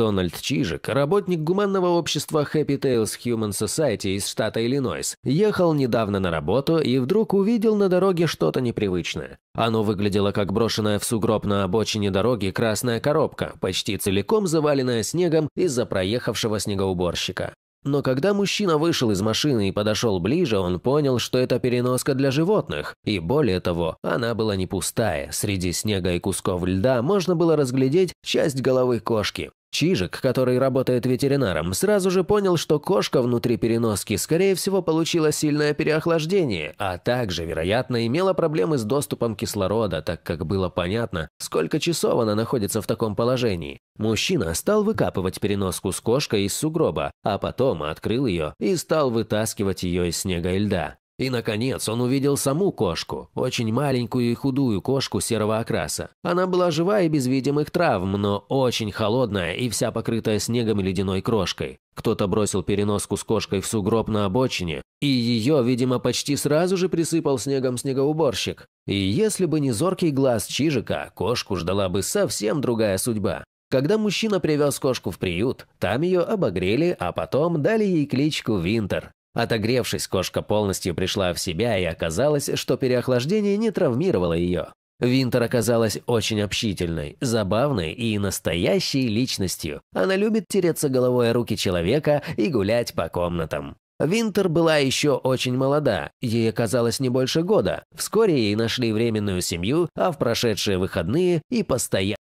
Дональд Чижик, работник гуманного общества Happy Tales Human Society из штата Иллинойс, ехал недавно на работу и вдруг увидел на дороге что-то непривычное. Оно выглядело как брошенная в сугроб на обочине дороги красная коробка, почти целиком заваленная снегом из-за проехавшего снегоуборщика. Но когда мужчина вышел из машины и подошел ближе, он понял, что это переноска для животных. И более того, она была не пустая. Среди снега и кусков льда можно было разглядеть часть головы кошки. Чижик, который работает ветеринаром, сразу же понял, что кошка внутри переноски, скорее всего, получила сильное переохлаждение, а также, вероятно, имела проблемы с доступом кислорода, так как было понятно, сколько часов она находится в таком положении. Мужчина стал выкапывать переноску с кошкой из сугроба, а потом открыл ее и стал вытаскивать ее из снега и льда. И, наконец, он увидел саму кошку, очень маленькую и худую кошку серого окраса. Она была жива и без видимых травм, но очень холодная и вся покрытая снегом и ледяной крошкой. Кто-то бросил переноску с кошкой в сугроб на обочине, и ее, видимо, почти сразу же присыпал снегом снегоуборщик. И если бы не зоркий глаз Чижика, кошку ждала бы совсем другая судьба. Когда мужчина привез кошку в приют, там ее обогрели, а потом дали ей кличку Винтер. Отогревшись, кошка полностью пришла в себя и оказалось, что переохлаждение не травмировало ее. Винтер оказалась очень общительной, забавной и настоящей личностью. Она любит тереться головой о руки человека и гулять по комнатам. Винтер была еще очень молода, ей оказалось не больше года. Вскоре ей нашли временную семью, а в прошедшие выходные и постоянно.